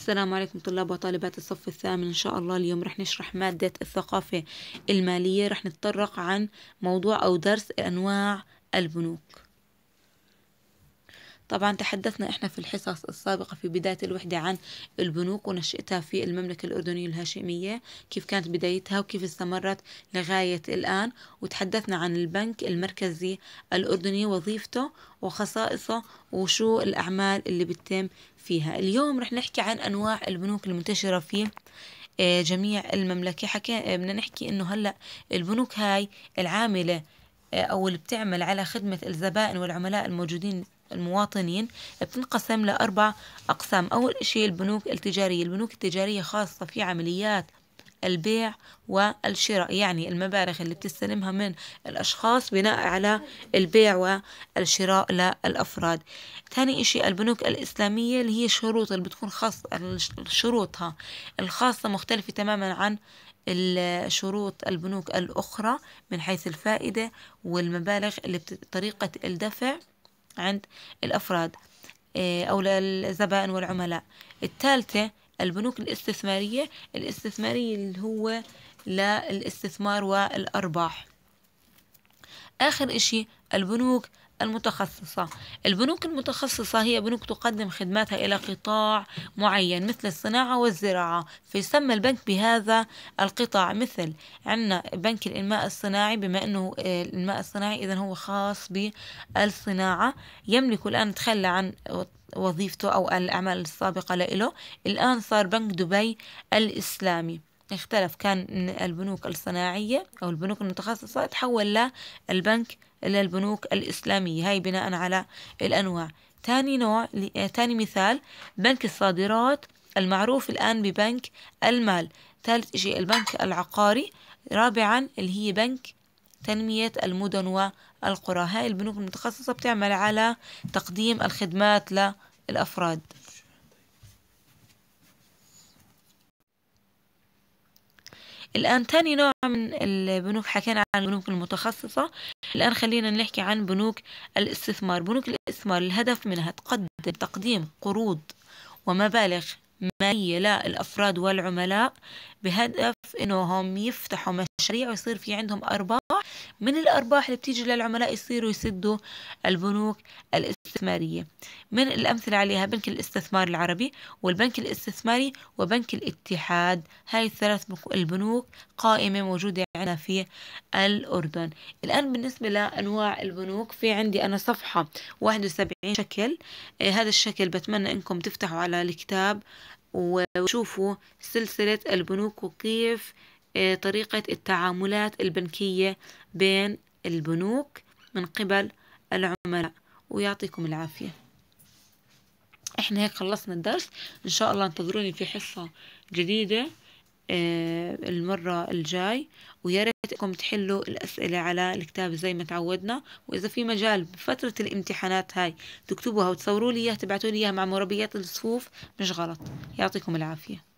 السلام عليكم طلاب وطالبات الصف الثامن إن شاء الله اليوم رح نشرح مادة الثقافة المالية رح نتطرق عن موضوع أو درس أنواع البنوك طبعا تحدثنا احنا في الحصص السابقة في بداية الوحدة عن البنوك ونشأتها في المملكة الأردنية الهاشمية كيف كانت بدايتها وكيف استمرت لغاية الآن وتحدثنا عن البنك المركزي الأردني وظيفته وخصائصه وشو الأعمال اللي بتتم فيها اليوم رح نحكي عن أنواع البنوك المنتشرة في آه، جميع المملكة حكي آه، بدنا نحكي إنه هلأ البنوك هاي العاملة آه، أو اللي بتعمل على خدمة الزبائن والعملاء الموجودين المواطنين بتنقسم لأربع أقسام أول شيء البنوك التجارية البنوك التجارية خاصة في عمليات البيع والشراء يعني المبالغ اللي بتستلمها من الأشخاص بناء على البيع والشراء للأفراد ثاني إشي البنوك الإسلامية اللي هي الشروط اللي بتكون خاصة شروطها الخاصة مختلفة تماما عن الشروط البنوك الأخرى من حيث الفائدة والمبالغ اللي طريقة الدفع عند الأفراد آه، أو للزبائن والعملاء الثالثة البنوك الاستثمارية الاستثمارية اللي هو للاستثمار والأرباح آخر إشي البنوك المتخصصة البنوك المتخصصة هي بنوك تقدم خدماتها إلى قطاع معين مثل الصناعة والزراعة فيسمى البنك بهذا القطاع مثل عندنا بنك الإنماء الصناعي بما أنه آه، الإنماء الصناعي إذا هو خاص بالصناعة يملك الآن تخلى عن وظيفته أو الأعمال السابقة له الآن صار بنك دبي الإسلامي اختلف كان من البنوك الصناعية أو البنوك المتخصصة تحول للبنك للبنوك الإسلامية هاي بناء على الأنواع تاني نوع تاني آه، مثال بنك الصادرات المعروف الآن ببنك المال ثالث شيء البنك العقاري رابعا اللي هي بنك تنمية المدن والقرى هاي البنوك المتخصصة بتعمل على تقديم الخدمات للأفراد الآن تاني نوع من البنوك حكينا عن البنوك المتخصصة الآن خلينا نحكي عن بنوك الاستثمار بنوك الاستثمار الهدف منها تقدم تقديم قروض ومبالغ مالية للأفراد والعملاء بهدف أنهم يفتحوا المشاريع ويصير في عندهم أرباح من الأرباح اللي بتيجي للعملاء يصيروا يسدوا البنوك الاستثمارية من الأمثلة عليها بنك الاستثمار العربي والبنك الاستثماري وبنك الاتحاد هاي الثلاث البنوك قائمة موجودة عندنا في الأردن الآن بالنسبة لأنواع البنوك في عندي أنا صفحة 71 شكل آه، هذا الشكل بتمنى أنكم تفتحوا على الكتاب وشوفوا سلسلة البنوك وكيف آه، طريقة التعاملات البنكية بين البنوك من قبل العملاء ويعطيكم العافية احنا هيك خلصنا الدرس ان شاء الله انتظروني في حصة جديدة آه، المرة الجاي ويا ريتكم تحلوا الأسئلة على الكتاب زي ما تعودنا وإذا في مجال بفترة الامتحانات هاي تكتبوها وتصوروا لي إياها تبعتوا لي إياها مع مربيات الصفوف مش غلط يعطيكم العافية